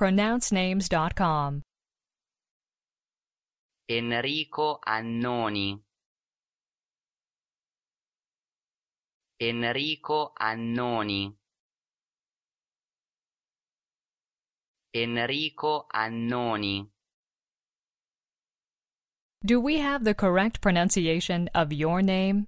pronouncenames.com. Enrico Annoni. Enrico Annoni. Enrico Annoni. Do we have the correct pronunciation of your name?